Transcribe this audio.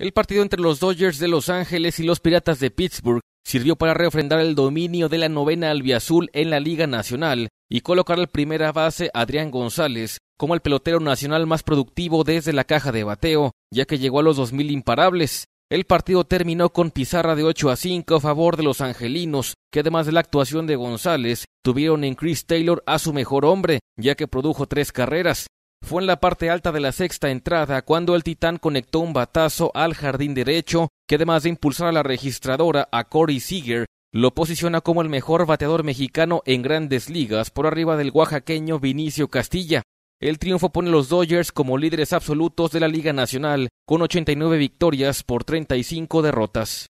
El partido entre los Dodgers de Los Ángeles y los Piratas de Pittsburgh sirvió para reofrendar el dominio de la novena albiazul en la Liga Nacional y colocar al primera base Adrián González como el pelotero nacional más productivo desde la caja de bateo, ya que llegó a los 2000 imparables. El partido terminó con pizarra de 8 a 5 a favor de los angelinos, que además de la actuación de González, tuvieron en Chris Taylor a su mejor hombre, ya que produjo tres carreras. Fue en la parte alta de la sexta entrada cuando el Titán conectó un batazo al jardín derecho, que además de impulsar a la registradora a Corey Seager, lo posiciona como el mejor bateador mexicano en grandes ligas por arriba del oaxaqueño Vinicio Castilla. El triunfo pone a los Dodgers como líderes absolutos de la Liga Nacional, con 89 victorias por 35 derrotas.